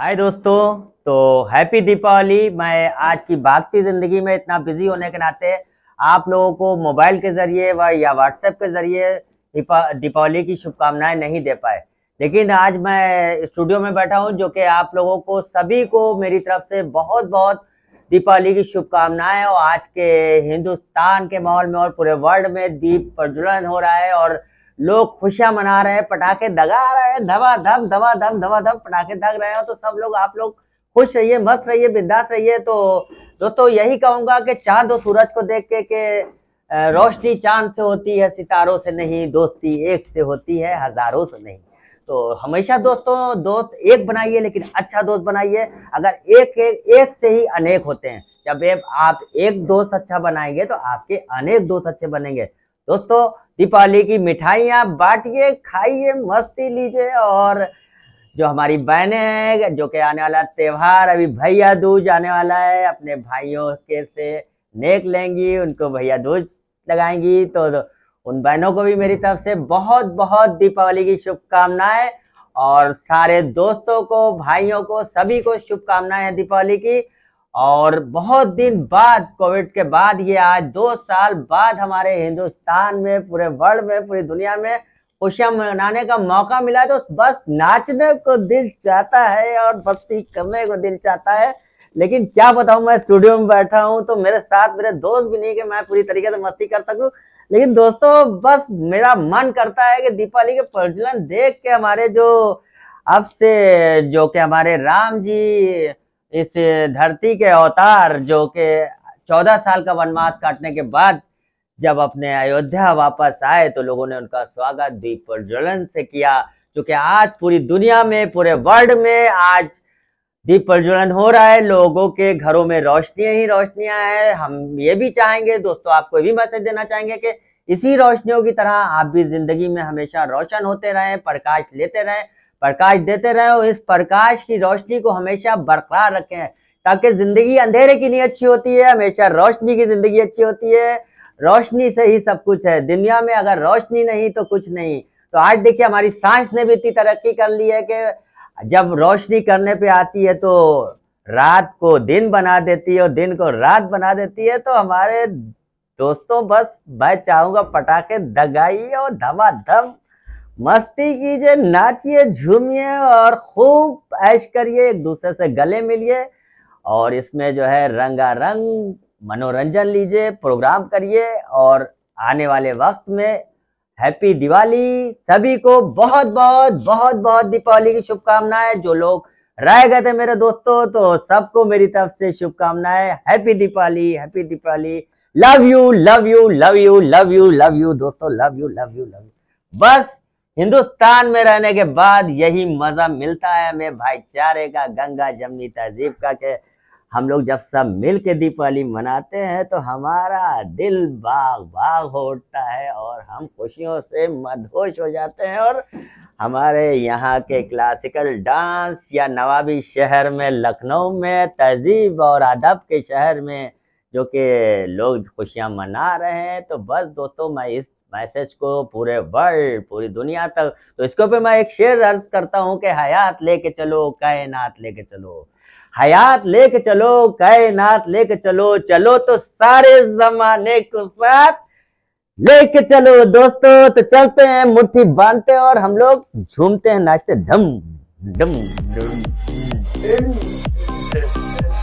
हाय दोस्तों तो हैप्पी दीपावली मैं आज की भागती ज़िंदगी में इतना बिजी होने के नाते आप लोगों को मोबाइल के ज़रिए व या व्हाट्सएप के ज़रिए दीपावली की शुभकामनाएं नहीं दे पाए लेकिन आज मैं स्टूडियो में बैठा हूं जो कि आप लोगों को सभी को मेरी तरफ से बहुत बहुत दीपावली की शुभकामनाएं और आज के हिंदुस्तान के माहौल में और पूरे वर्ल्ड में दीप प्रज्वलन हो रहा है और लोग खुशियां मना रहे हैं पटाखे दगा रहे हैं धबा धब धबा धम धबा धम पटाखे दग रहे हैं तो सब लोग आप लोग खुश रहिए मस्त रहिए बिंदास रहिए तो दोस्तों यही कहूंगा कि चांद और तो सूरज को देख के, के रोशनी चांद से होती है सितारों से नहीं दोस्ती एक से होती है हजारों से नहीं तो हमेशा दोस्तों दोस्त एक बनाइए लेकिन अच्छा दोस्त बनाइए अगर एक एक एक से ही अनेक होते हैं जब आप एक दोस्त अच्छा बनाएंगे तो आपके अनेक दोस्त अच्छे बनेंगे दोस्तों दीपावली की मिठाइयाँ बांटिए खाइए मस्ती लीजिए और जो हमारी बहनें हैं जो कि आने वाला त्यौहार अभी भैया दूज आने वाला है अपने भाइयों के से नेक लेंगी उनको भैया दूज लगाएंगी तो उन बहनों को भी मेरी तरफ से बहुत बहुत दीपावली की शुभकामनाएं और सारे दोस्तों को भाइयों को सभी को शुभकामनाएं दीपावली की और बहुत दिन बाद कोविड के बाद ये आज दो साल बाद हमारे हिंदुस्तान में पूरे वर्ल्ड में पूरी दुनिया में खुशियां मनाने का मौका मिला तो बस नाचने को दिल चाहता है और भक्ति करने को दिल चाहता है लेकिन क्या बताऊं मैं स्टूडियो में बैठा हूं तो मेरे साथ मेरे दोस्त भी नहीं कि मैं पूरी तरीके से मस्ती कर सकूं लेकिन दोस्तों बस मेरा मन करता है कि दीपावली के प्रज्वलन देख के हमारे जो अब से जो कि हमारे राम जी इस धरती के अवतार जो कि चौदह साल का वनवास काटने के बाद जब अपने अयोध्या वापस आए तो लोगों ने उनका स्वागत दीप प्रज्वलन से किया जो कि आज पूरी दुनिया में पूरे वर्ल्ड में आज दीप प्रज्वलन हो रहा है लोगों के घरों में रोशनियां ही रोशनियां हैं हम ये भी चाहेंगे दोस्तों आपको भी मैसेज देना चाहेंगे कि इसी रोशनियों की तरह आप भी जिंदगी में हमेशा रोशन होते रहें प्रकाश लेते रहें प्रकाश देते रहे और इस प्रकाश की रोशनी को हमेशा बरकरार रखें ताकि जिंदगी अंधेरे की नहीं अच्छी होती है हमेशा रोशनी की जिंदगी अच्छी होती है रोशनी से ही सब कुछ है दुनिया में अगर रोशनी नहीं तो कुछ नहीं तो आज देखिए हमारी साइंस ने भी इतनी तरक्की कर ली है कि जब रोशनी करने पे आती है तो रात को दिन बना देती है और दिन को रात बना देती है तो हमारे दोस्तों बस मैं चाहूंगा पटाखे दगाइए और धमाधम मस्ती कीजिए नाचिए झूमिए और खूब ऐश करिए एक दूसरे से गले मिलिए और इसमें जो है रंगारंग मनोरंजन लीजिए प्रोग्राम करिए और आने वाले वक्त में हैप्पी दिवाली सभी को बहुत बहुत बहुत बहुत दीपावली की शुभकामनाएं जो लोग रह गए थे मेरे दोस्तों तो सबको मेरी तरफ से शुभकामनाएं happy Deepawali happy Deepawali love you love you love you love you love you दोस्तों love you love you love you बस हिंदुस्तान में रहने के बाद यही मजा मिलता है हमें भाईचारे का गंगा जमनी तहजीब का के हम लोग जब सब मिल के दीपावली मनाते हैं तो हमारा दिल बाग बाग हो उठता है और हम खुशियों से मदहोश हो जाते हैं और हमारे यहाँ के क्लासिकल डांस या नवाबी शहर में लखनऊ में तहजीब और अदब के शहर में जो कि लोग खुशियाँ मना रहे हैं तो बस दोस्तों मैं इस मैसेज को पूरे वर्ल्ड पूरी दुनिया तक तो इसके ऊपर मैं एक शेर अर्ज करता हूँ कि हयात लेके चलो कायनात लेके चलो हयात लेके चलो कायनात लेके चलो चलो तो सारे जमाने के साथ लेके चलो दोस्तों तो चलते हैं मुट्ठी बांधते और हम लोग झूमते हैं नाचते धम धम धम